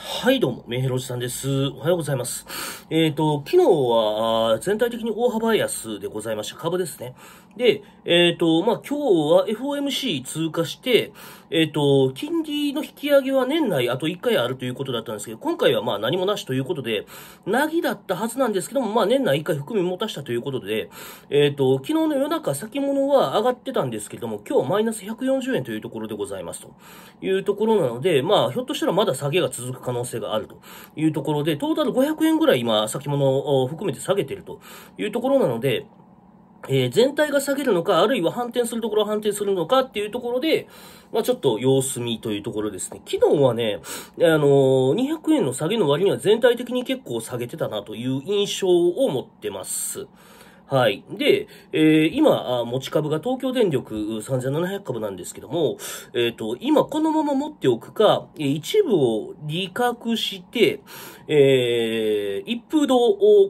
はい、どうも、メンヘロおじさんです。おはようございます。えっ、ー、と、昨日は、全体的に大幅安でございました。株ですね。で、えっ、ー、と、まあ、今日は FOMC 通過して、えっ、ー、と、金利の引き上げは年内あと1回あるということだったんですけど、今回はまあ何もなしということで、なぎだったはずなんですけども、まあ年内1回含み持たしたということで、えっ、と、昨日の夜中先物は上がってたんですけども、今日マイナス140円というところでございますというところなので、まあ、ひょっとしたらまだ下げが続く可能性があるというところで、トータル500円ぐらい今、先物を含めて下げてるというところなので、えー、全体が下げるのか、あるいは反転するところは反転するのかっていうところで、まあ、ちょっと様子見というところですね。昨日はね、あのー、200円の下げの割には全体的に結構下げてたなという印象を持ってます。はい。で、えー、今、持ち株が東京電力3700株なんですけども、えっ、ー、と、今このまま持っておくか、一部を利確して、えー、一風堂、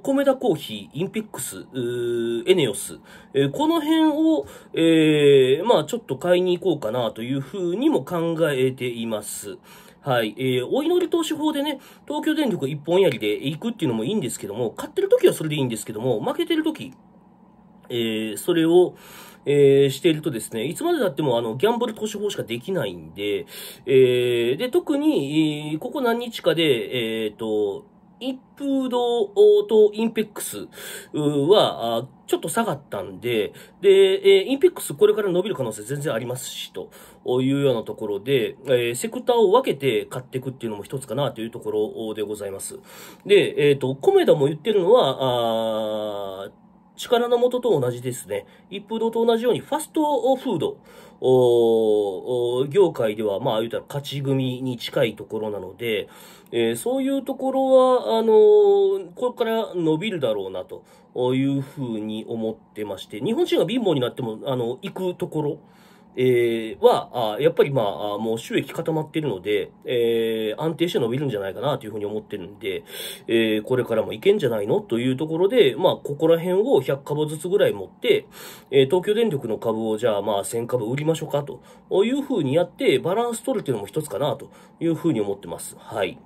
米田コーヒー、インペックス、エネオス、えー、この辺を、えー、まあちょっと買いに行こうかなというふうにも考えています。はい。えー、お祈り投資法でね、東京電力一本やりで行くっていうのもいいんですけども、買ってる時はそれでいいんですけども、負けてる時、えー、それを、えー、しているとですね、いつまでたっても、あの、ギャンブル投資法しかできないんで、えー、で、特に、えー、ここ何日かで、えっ、ー、と、一風堂とインペックスは、ちょっと下がったんで、で、えインペックスこれから伸びる可能性全然ありますし、というようなところで、えセクターを分けて買っていくっていうのも一つかなというところでございます。で、えっ、ー、と、コメダも言ってるのは、力の元と同じですね、一風堂と同じようにファストフードお業界では、まあ言うたら勝ち組に近いところなので、えー、そういうところは、あのー、これから伸びるだろうなというふうに思ってまして、日本人が貧乏になっても、あの、行くところ、えー、は、あやっぱりまあ、もう収益固まってるので、えー、安定して伸びるんじゃないかなというふうに思ってるんで、えー、これからもいけんじゃないのというところで、まあ、ここら辺を100株ずつぐらい持って、えー、東京電力の株をじゃあまあ1000株売りましょうかというふうにやって、バランス取るっていうのも一つかなというふうに思ってます。はい。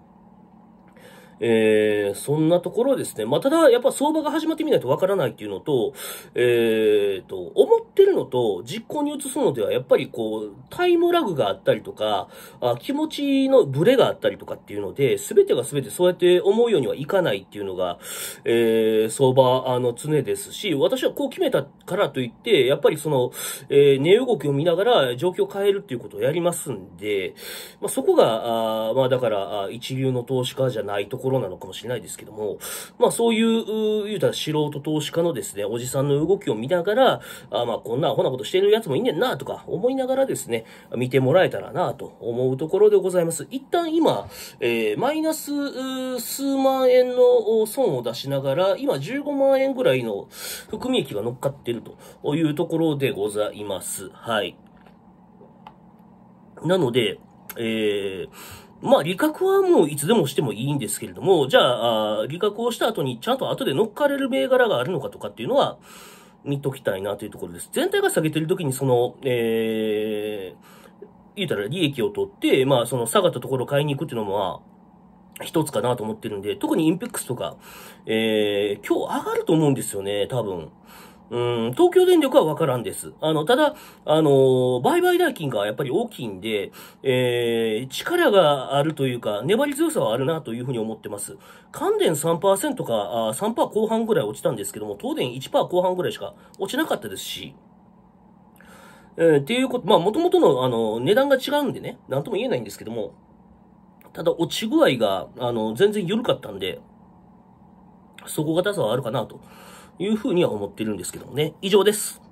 えー、そんなところですね。まあ、ただ、やっぱ相場が始まってみないとわからないっていうのと、えー、と、思っってるのと実行に移すのではやっぱりこう、タイムラグがあったりとか、あ気持ちのブレがあったりとかっていうので、全てが全てそうやって思うようにはいかないっていうのが、えー、相場、あの、常ですし、私はこう決めたからといって、やっぱりその、えー、値動きを見ながら状況を変えるっていうことをやりますんで、まあ、そこが、あまあだから、一流の投資家じゃないところなのかもしれないですけども、まあそういう、言うたら素人投資家のですね、おじさんの動きを見ながら、あまあこんなアホなことしてるやつもいんねんな、とか思いながらですね、見てもらえたらな、と思うところでございます。一旦今、えー、マイナス数万円の損を出しながら、今15万円ぐらいの含み益が乗っかってるというところでございます。はい。なので、えー、まあ、利確はもういつでもしてもいいんですけれども、じゃあ、あ利確をした後にちゃんと後で乗っかれる銘柄があるのかとかっていうのは、見ときたいなというところです。全体が下げてるときに、その、えー、言うたら利益を取って、まあ、その下がったところを買いに行くっていうのも、一つかなと思ってるんで、特にインペックスとか、えー、今日上がると思うんですよね、多分。うん、東京電力はわからんです。あの、ただ、あの、売買代金がやっぱり大きいんで、えー、力があるというか、粘り強さはあるなというふうに思ってます。関電3%か、あ3%後半ぐらい落ちたんですけども、東電1%後半ぐらいしか落ちなかったですし、えー、っていうこと、まあ、もともとの、あの、値段が違うんでね、なんとも言えないんですけども、ただ、落ち具合が、あの、全然緩かったんで、そこがさはあるかなと。いうふうには思ってるんですけどもね。以上です。